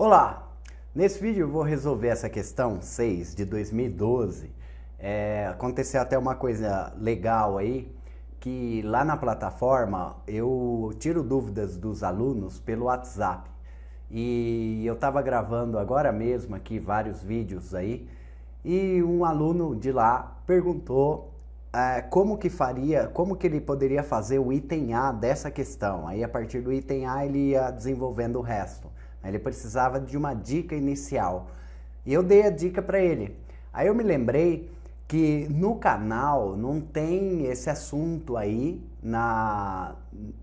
Olá! Nesse vídeo eu vou resolver essa questão 6 de 2012. É, aconteceu até uma coisa legal aí, que lá na plataforma eu tiro dúvidas dos alunos pelo WhatsApp. E eu estava gravando agora mesmo aqui vários vídeos aí, e um aluno de lá perguntou é, como que faria, como que ele poderia fazer o item A dessa questão. Aí a partir do item A ele ia desenvolvendo o resto. Ele precisava de uma dica inicial. E eu dei a dica para ele. Aí eu me lembrei que no canal não tem esse assunto aí na,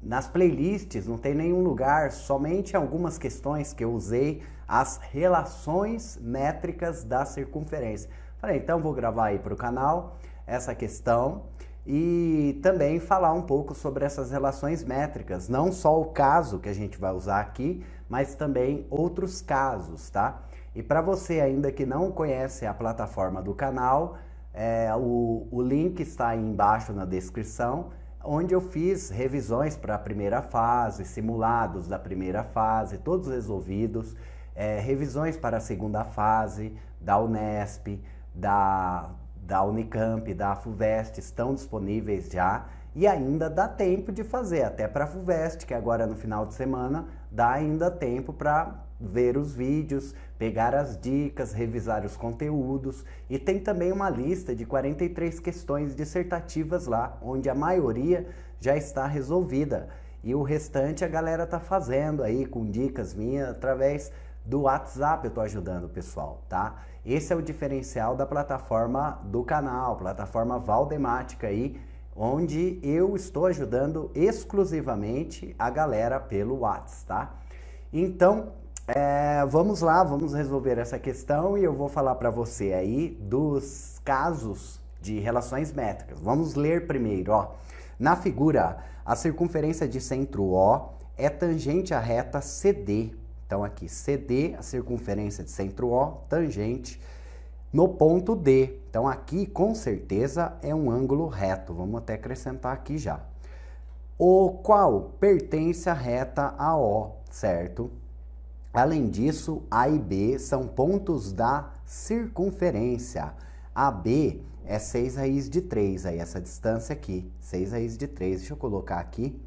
nas playlists, não tem nenhum lugar, somente algumas questões que eu usei as relações métricas da circunferência. Falei, então vou gravar aí para o canal essa questão e também falar um pouco sobre essas relações métricas, não só o caso que a gente vai usar aqui, mas também outros casos, tá? E para você ainda que não conhece a plataforma do canal, é, o, o link está aí embaixo na descrição, onde eu fiz revisões para a primeira fase, simulados da primeira fase, todos resolvidos, é, revisões para a segunda fase da Unesp, da da Unicamp, da FUVEST estão disponíveis já e ainda dá tempo de fazer, até para a FUVEST, que agora é no final de semana, dá ainda tempo para ver os vídeos, pegar as dicas, revisar os conteúdos e tem também uma lista de 43 questões dissertativas lá, onde a maioria já está resolvida. E o restante a galera tá fazendo aí com dicas minhas através do WhatsApp eu estou ajudando o pessoal, tá? Esse é o diferencial da plataforma do canal, plataforma Valdemática aí, onde eu estou ajudando exclusivamente a galera pelo WhatsApp, tá? Então, é, vamos lá, vamos resolver essa questão e eu vou falar para você aí dos casos de relações métricas. Vamos ler primeiro, ó. Na figura, a circunferência de centro O é tangente à reta CD então aqui CD, a circunferência de centro O, tangente, no ponto D. Então aqui com certeza é um ângulo reto, vamos até acrescentar aqui já. O qual pertence à reta AO, certo? Além disso, A e B são pontos da circunferência. AB é 6 raiz de 3, aí essa distância aqui, 6 raiz de 3. Deixa eu colocar aqui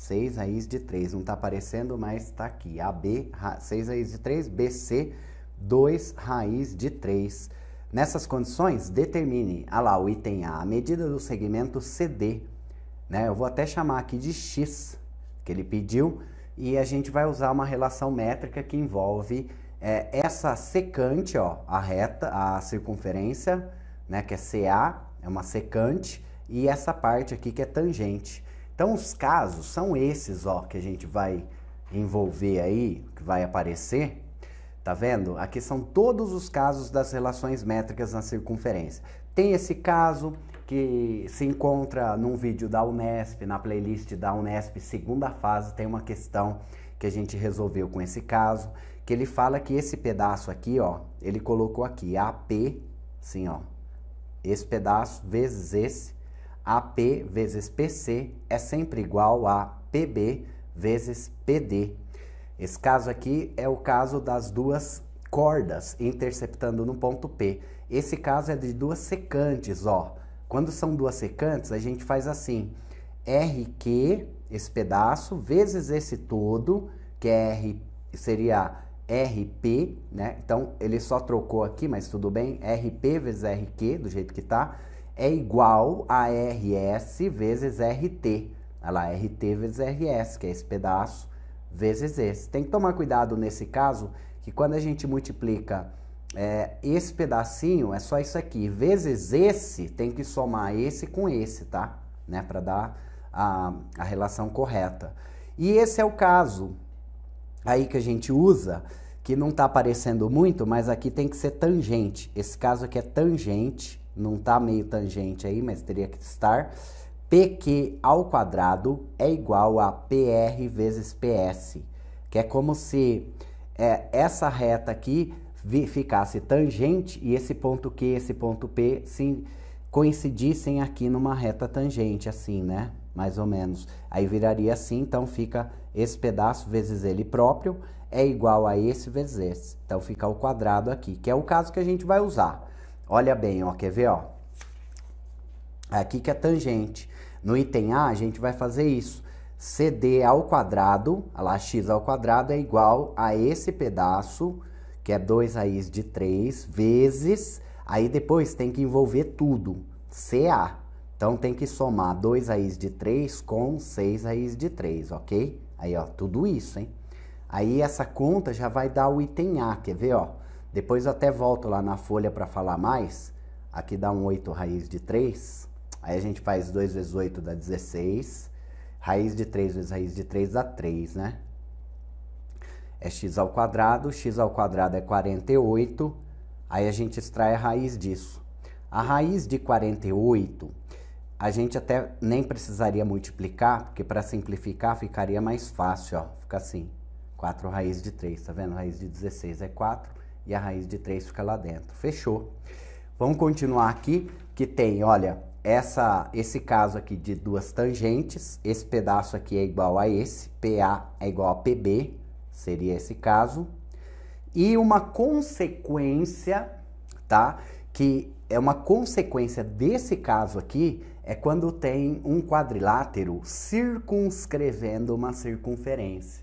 6 raiz de 3. Não está aparecendo, mas está aqui. AB, 6 raiz de 3. BC, 2 raiz de 3. Nessas condições, determine, Olha ah lá, o item A, a medida do segmento CD. Né? Eu vou até chamar aqui de X, que ele pediu, e a gente vai usar uma relação métrica que envolve é, essa secante, ó, a reta, a circunferência, né, que é CA, é uma secante, e essa parte aqui que é tangente. Então os casos são esses, ó, que a gente vai envolver aí, que vai aparecer. Tá vendo? Aqui são todos os casos das relações métricas na circunferência. Tem esse caso que se encontra num vídeo da Unesp, na playlist da Unesp, segunda fase, tem uma questão que a gente resolveu com esse caso, que ele fala que esse pedaço aqui, ó, ele colocou aqui AP, sim, ó, esse pedaço vezes esse, AP vezes PC é sempre igual a PB vezes PD. Esse caso aqui é o caso das duas cordas interceptando no ponto P. Esse caso é de duas secantes, ó. Quando são duas secantes, a gente faz assim: RQ, esse pedaço, vezes esse todo, que é R, seria RP, né? Então ele só trocou aqui, mas tudo bem. RP vezes RQ, do jeito que tá, é igual a RS vezes RT. Olha lá, RT vezes RS, que é esse pedaço, vezes esse. Tem que tomar cuidado nesse caso, que quando a gente multiplica é, esse pedacinho, é só isso aqui. Vezes esse, tem que somar esse com esse, tá? Né? Para dar a, a relação correta. E esse é o caso aí que a gente usa, que não está aparecendo muito, mas aqui tem que ser tangente. Esse caso aqui é tangente não tá meio tangente aí, mas teria que estar. PQ ao quadrado é igual a PR vezes PS, que é como se é, essa reta aqui ficasse tangente e esse ponto Q, esse ponto P se coincidissem aqui numa reta tangente, assim, né? Mais ou menos. Aí viraria assim, então fica esse pedaço vezes ele próprio é igual a esse vezes esse. Então fica o quadrado aqui, que é o caso que a gente vai usar. Olha bem, ó, quer ver, ó? Aqui que é tangente. No item A, a gente vai fazer isso. CD ao quadrado, lá x ao quadrado é igual a esse pedaço, que é 2 raiz de 3, vezes, aí depois tem que envolver tudo, CA. Então tem que somar 2 raiz de 3 com 6 raiz de 3, ok? Aí, ó, tudo isso, hein? Aí essa conta já vai dar o item A, quer ver, ó? Depois eu até volto lá na folha para falar mais. Aqui dá um 8 raiz de 3. Aí a gente faz 2 vezes 8 dá 16. Raiz de 3 vezes raiz de 3 dá 3, né? É x ao quadrado, x ao quadrado é 48. Aí a gente extrai a raiz disso. A raiz de 48, a gente até nem precisaria multiplicar, porque para simplificar ficaria mais fácil, ó. Fica assim, 4 raiz de 3, tá vendo? Raiz de 16 é 4 e a raiz de 3 fica lá dentro. Fechou. Vamos continuar aqui, que tem, olha, essa, esse caso aqui de duas tangentes, esse pedaço aqui é igual a esse, PA é igual a PB, seria esse caso. E uma consequência, tá? Que é uma consequência desse caso aqui, é quando tem um quadrilátero circunscrevendo uma circunferência.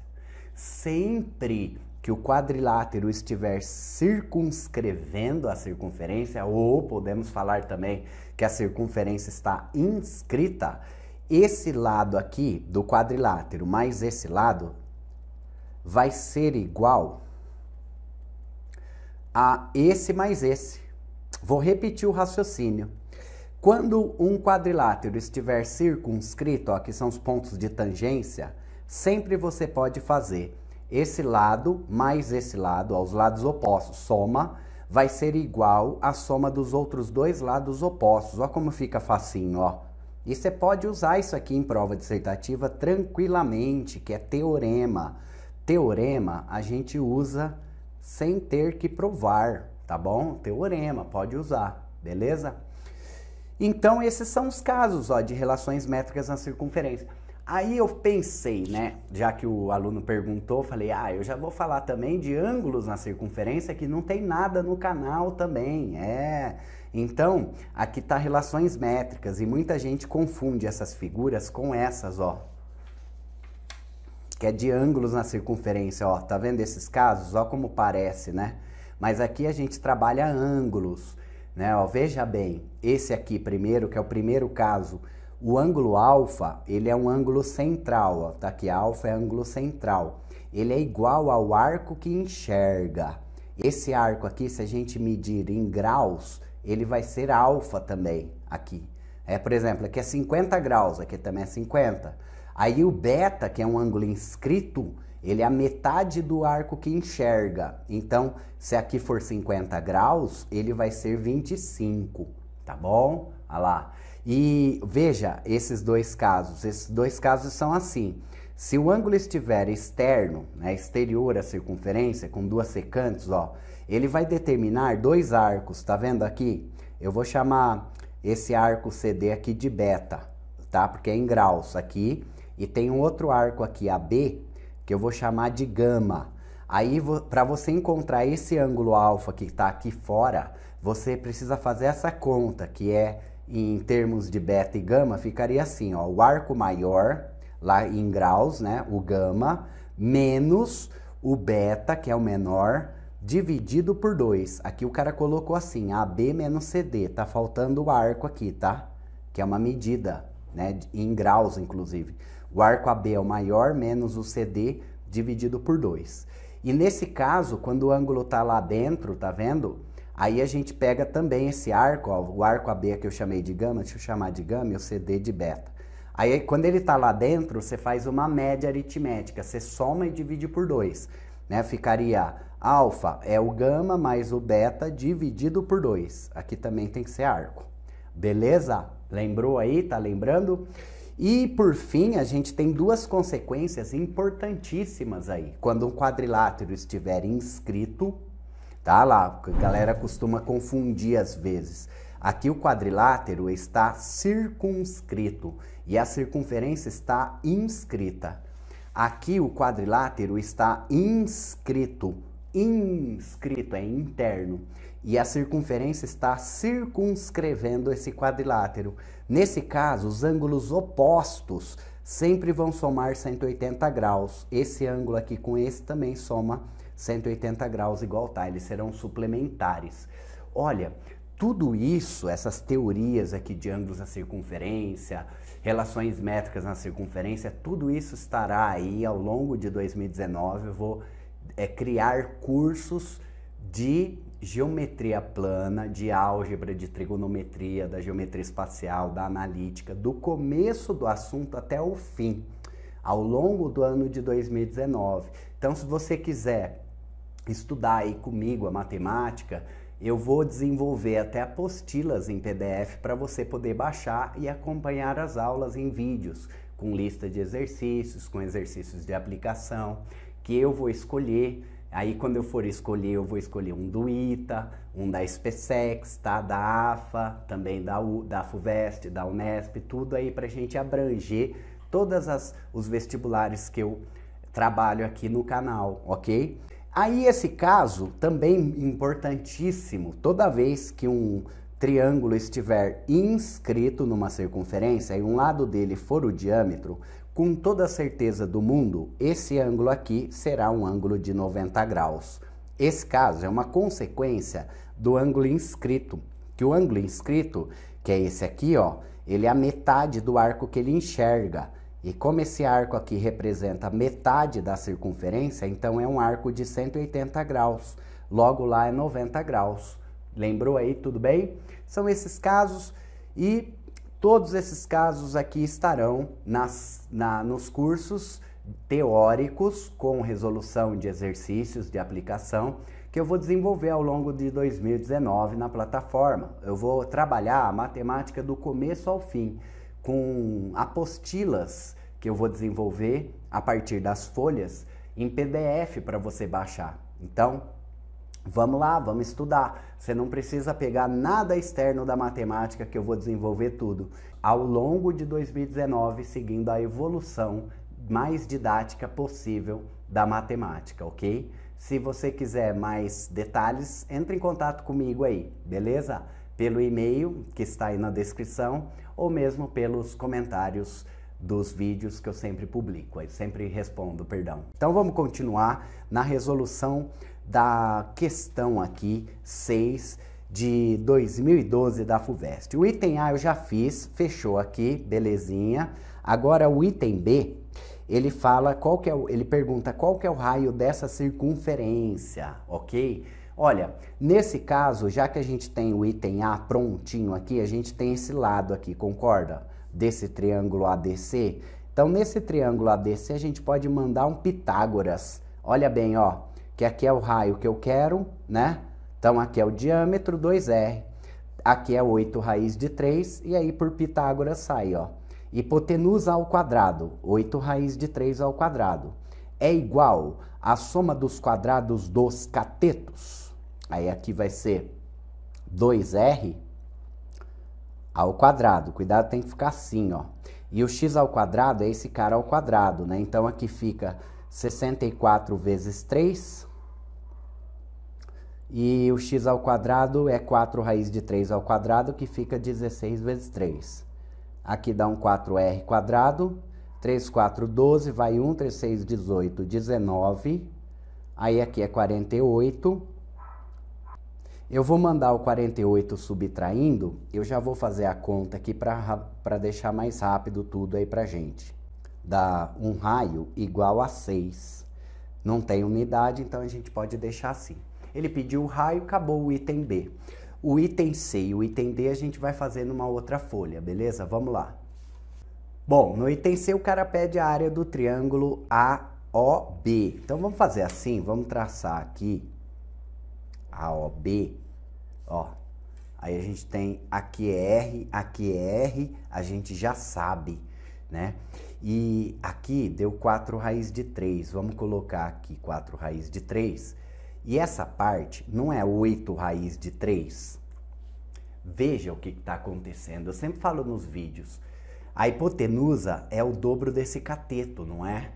Sempre que o quadrilátero estiver circunscrevendo a circunferência, ou podemos falar também que a circunferência está inscrita, esse lado aqui do quadrilátero mais esse lado vai ser igual a esse mais esse. Vou repetir o raciocínio. Quando um quadrilátero estiver circunscrito, ó, que são os pontos de tangência, sempre você pode fazer esse lado mais esse lado, aos lados opostos, soma, vai ser igual à soma dos outros dois lados opostos. Olha como fica facinho, ó. E você pode usar isso aqui em prova dissertativa tranquilamente, que é teorema. Teorema a gente usa sem ter que provar, tá bom? Teorema, pode usar, beleza? Então, esses são os casos ó, de relações métricas na circunferência. Aí eu pensei, né? Já que o aluno perguntou, falei: ah, eu já vou falar também de ângulos na circunferência que não tem nada no canal também. É. Então, aqui tá relações métricas e muita gente confunde essas figuras com essas, ó. Que é de ângulos na circunferência, ó. Tá vendo esses casos? Ó como parece, né? Mas aqui a gente trabalha ângulos, né? Ó, veja bem, esse aqui primeiro, que é o primeiro caso o ângulo alfa, ele é um ângulo central, ó, tá aqui, alfa é ângulo central. Ele é igual ao arco que enxerga. Esse arco aqui, se a gente medir em graus, ele vai ser alfa também aqui. É, por exemplo, aqui é 50 graus, aqui também é 50. Aí o beta, que é um ângulo inscrito, ele é a metade do arco que enxerga. Então, se aqui for 50 graus, ele vai ser 25, tá bom? Olha lá. E veja esses dois casos. Esses dois casos são assim. Se o ângulo estiver externo, né, exterior à circunferência, com duas secantes, ó, ele vai determinar dois arcos, tá vendo aqui? Eu vou chamar esse arco CD aqui de beta, tá? Porque é em graus aqui. E tem um outro arco aqui, AB, que eu vou chamar de gama. Aí, para você encontrar esse ângulo alfa que está aqui fora, você precisa fazer essa conta, que é em termos de beta e gama, ficaria assim, ó, o arco maior, lá em graus, né, o gama, menos o beta, que é o menor, dividido por 2. Aqui o cara colocou assim, AB menos CD, tá faltando o arco aqui, tá? Que é uma medida, né, em graus, inclusive. O arco AB é o maior menos o CD dividido por 2. E nesse caso, quando o ângulo tá lá dentro, tá vendo? Aí a gente pega também esse arco, ó, o arco AB que eu chamei de gama, deixa eu chamar de gama e o CD de beta. Aí quando ele está lá dentro, você faz uma média aritmética, você soma e divide por 2. Né? Ficaria alfa é o gama mais o beta dividido por 2. Aqui também tem que ser arco. Beleza? Lembrou aí? Tá lembrando? E por fim, a gente tem duas consequências importantíssimas aí. Quando um quadrilátero estiver inscrito, Tá lá, porque a galera costuma confundir às vezes. Aqui o quadrilátero está circunscrito e a circunferência está inscrita. Aqui o quadrilátero está inscrito. Inscrito é interno. E a circunferência está circunscrevendo esse quadrilátero. Nesse caso, os ângulos opostos sempre vão somar 180 graus. Esse ângulo aqui com esse também soma 180 180 graus igual tá, eles serão suplementares. Olha, tudo isso, essas teorias aqui de ângulos na circunferência, relações métricas na circunferência, tudo isso estará aí ao longo de 2019. Eu vou é, criar cursos de geometria plana, de álgebra, de trigonometria, da geometria espacial, da analítica, do começo do assunto até o fim, ao longo do ano de 2019. Então, se você quiser estudar aí comigo a matemática, eu vou desenvolver até apostilas em PDF para você poder baixar e acompanhar as aulas em vídeos, com lista de exercícios, com exercícios de aplicação, que eu vou escolher. Aí quando eu for escolher, eu vou escolher um do ITA, um da SpaceX, tá? Da AFA, também da, U, da FUVEST, da UNESP, tudo aí para a gente abranger todas as os vestibulares que eu trabalho aqui no canal, ok? Aí esse caso também importantíssimo, toda vez que um triângulo estiver inscrito numa circunferência e um lado dele for o diâmetro, com toda a certeza do mundo, esse ângulo aqui será um ângulo de 90 graus. Esse caso é uma consequência do ângulo inscrito, que o ângulo inscrito, que é esse aqui, ó, ele é a metade do arco que ele enxerga. E como esse arco aqui representa metade da circunferência, então é um arco de 180 graus. Logo lá é 90 graus. Lembrou aí, tudo bem? São esses casos e todos esses casos aqui estarão nas, na, nos cursos teóricos com resolução de exercícios de aplicação que eu vou desenvolver ao longo de 2019 na plataforma. Eu vou trabalhar a matemática do começo ao fim com apostilas que eu vou desenvolver a partir das folhas em PDF para você baixar. Então, vamos lá, vamos estudar. Você não precisa pegar nada externo da matemática que eu vou desenvolver tudo. Ao longo de 2019, seguindo a evolução mais didática possível da matemática, ok? Se você quiser mais detalhes, entre em contato comigo aí, beleza? pelo e-mail que está aí na descrição ou mesmo pelos comentários dos vídeos que eu sempre publico, eu sempre respondo, perdão. Então vamos continuar na resolução da questão aqui 6 de 2012 da FUVEST. O item A eu já fiz, fechou aqui, belezinha. Agora o item B, ele fala qual que é o, ele pergunta qual que é o raio dessa circunferência, OK? Olha, nesse caso, já que a gente tem o item A prontinho aqui, a gente tem esse lado aqui, concorda? Desse triângulo ADC. Então, nesse triângulo ADC, a gente pode mandar um Pitágoras. Olha bem, ó, que aqui é o raio que eu quero, né? Então, aqui é o diâmetro 2R. Aqui é 8 raiz de 3, e aí por Pitágoras sai, ó. Hipotenusa ao quadrado, 8 raiz de 3 ao quadrado, é igual à soma dos quadrados dos catetos. Aí aqui vai ser 2r ao quadrado. Cuidado, tem que ficar assim, ó. E o x ao quadrado é esse cara ao quadrado, né? Então aqui fica 64 vezes 3. E o x ao quadrado é 4 raiz de 3 ao quadrado, que fica 16 vezes 3. Aqui dá um 4r quadrado. 3, 4, 12, vai 1, 3, 6, 18, 19. Aí aqui é 48. Eu vou mandar o 48 subtraindo, eu já vou fazer a conta aqui para deixar mais rápido tudo aí para gente. Dá um raio igual a 6. Não tem unidade, então a gente pode deixar assim. Ele pediu o raio, acabou o item B. O item C e o item D a gente vai fazer numa outra folha, beleza? Vamos lá. Bom, no item C o cara pede a área do triângulo AOB. Então vamos fazer assim, vamos traçar aqui a, O, B, ó. Aí a gente tem aqui é R, aqui é R, a gente já sabe, né? E aqui deu 4 raiz de 3. Vamos colocar aqui 4 raiz de 3. E essa parte não é 8 raiz de 3. Veja o que está acontecendo. Eu sempre falo nos vídeos. A hipotenusa é o dobro desse cateto, não é?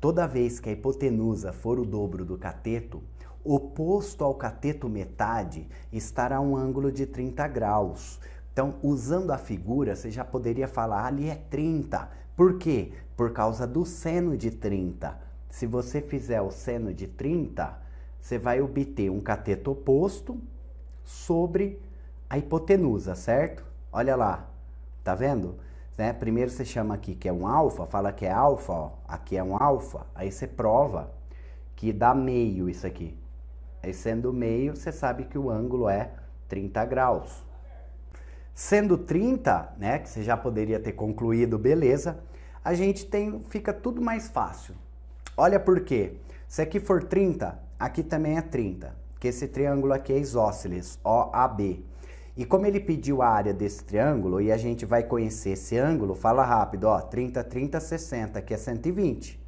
Toda vez que a hipotenusa for o dobro do cateto, Oposto ao cateto metade estará um ângulo de 30 graus. Então, usando a figura, você já poderia falar ali é 30. Por quê? Por causa do seno de 30. Se você fizer o seno de 30, você vai obter um cateto oposto sobre a hipotenusa, certo? Olha lá, tá vendo? Né? Primeiro você chama aqui que é um alfa, fala que é alfa, ó. aqui é um alfa, aí você prova que dá meio isso aqui. E sendo meio, você sabe que o ângulo é 30 graus. Sendo 30, né, que você já poderia ter concluído, beleza, a gente tem, fica tudo mais fácil. Olha por quê. Se aqui for 30, aqui também é 30, que esse triângulo aqui é isósceles, OAB. E como ele pediu a área desse triângulo e a gente vai conhecer esse ângulo, fala rápido, ó, 30, 30, 60, que é 120.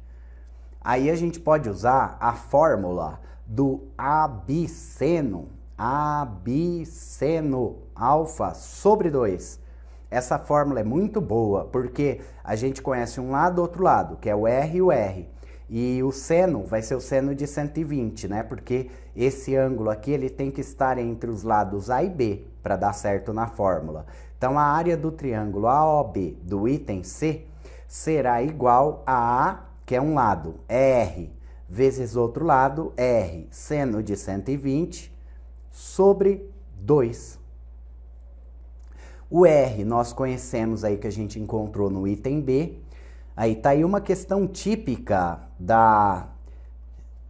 Aí a gente pode usar a fórmula do abiceno, abiceno alfa sobre 2. Essa fórmula é muito boa porque a gente conhece um lado e outro lado, que é o R e o R. E o seno vai ser o seno de 120, né? Porque esse ângulo aqui ele tem que estar entre os lados A e B para dar certo na fórmula. Então a área do triângulo AOB do item C será igual a A, que é um lado, é R, vezes outro lado, R, seno de 120, sobre 2. O R nós conhecemos aí que a gente encontrou no item B. Aí tá aí uma questão típica da,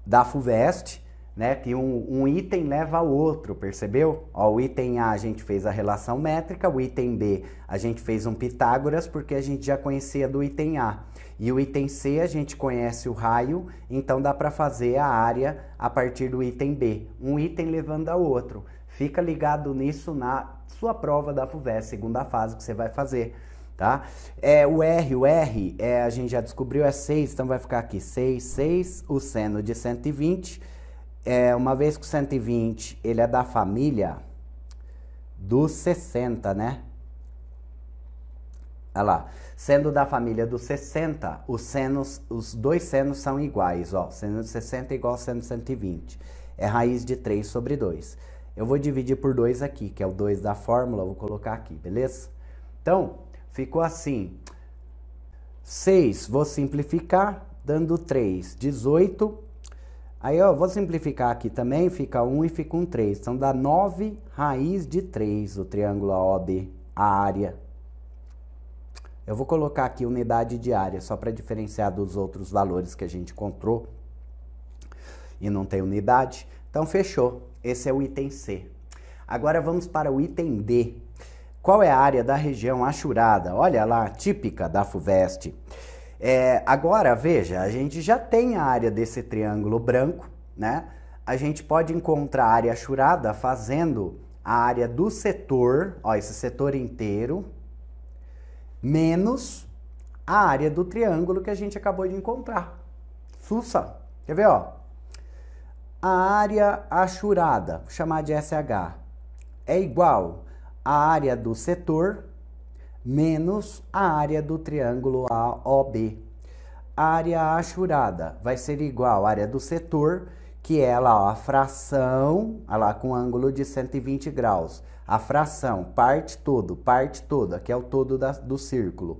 da FUVEST, né? Que um, um item leva ao outro, percebeu? Ó, o item A a gente fez a relação métrica, o item B a gente fez um Pitágoras, porque a gente já conhecia do item A. E o item C a gente conhece o raio, então dá para fazer a área a partir do item B, um item levando ao outro. Fica ligado nisso na sua prova da FUVEST, segunda fase que você vai fazer, tá? É, o R, o R, é, a gente já descobriu, é 6, então vai ficar aqui 6, 6, o seno de 120. É, uma vez que o 120 ele é da família dos 60, né? Olha lá. Sendo da família dos 60, os senos, os dois senos são iguais, ó. Seno de 60 é igual a seno de 120. É raiz de 3 sobre 2. Eu vou dividir por 2 aqui, que é o 2 da fórmula, vou colocar aqui, beleza? Então, ficou assim. 6, vou simplificar, dando 3, 18. Aí, ó, vou simplificar aqui também, fica 1 e fica um 3. Então, dá 9 raiz de 3 o triângulo AOB, a área eu vou colocar aqui unidade diária, só para diferenciar dos outros valores que a gente encontrou e não tem unidade. Então, fechou. Esse é o item C. Agora vamos para o item D. Qual é a área da região achurada? Olha lá, típica da FUVEST. É, agora, veja, a gente já tem a área desse triângulo branco, né? A gente pode encontrar a área achurada fazendo a área do setor, ó, esse setor inteiro, menos a área do triângulo que a gente acabou de encontrar. Sussa. Quer ver, ó? A área achurada, vou chamar de SH, é igual à área do setor menos a área do triângulo AOB. A área achurada vai ser igual à área do setor que é lá, ó, a fração, ó lá, com ângulo de 120 graus. A fração, parte todo, parte toda, que é o todo da, do círculo.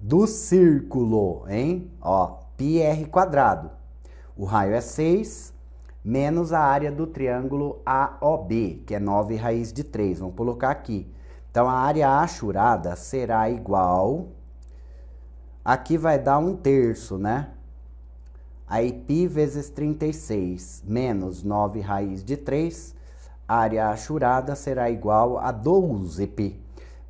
Do círculo, hein? Ó, πr quadrado. O raio é 6, menos a área do triângulo AOB, que é 9 raiz de 3. Vamos colocar aqui. Então, a área achurada será igual... Aqui vai dar um terço, né? Aí π vezes 36 menos 9 raiz de 3, área achurada será igual a 12π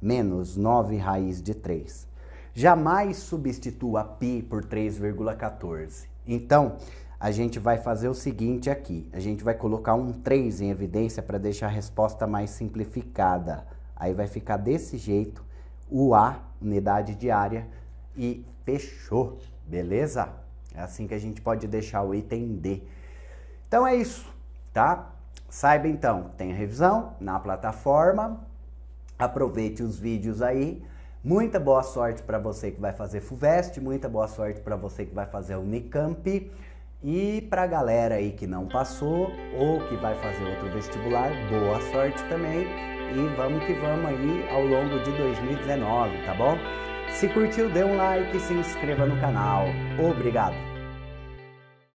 menos 9 raiz de 3. Jamais substitua π por 3,14. Então, a gente vai fazer o seguinte aqui. A gente vai colocar um 3 em evidência para deixar a resposta mais simplificada. Aí vai ficar desse jeito o A, unidade de área, e fechou, beleza? É assim que a gente pode deixar o item D. Então é isso, tá? Saiba então, tem revisão na plataforma. Aproveite os vídeos aí. Muita boa sorte para você que vai fazer Fuvest, muita boa sorte para você que vai fazer Unicamp. E para a galera aí que não passou ou que vai fazer outro vestibular, boa sorte também. E vamos que vamos aí ao longo de 2019, tá bom? Se curtiu, dê um like e se inscreva no canal. Obrigado!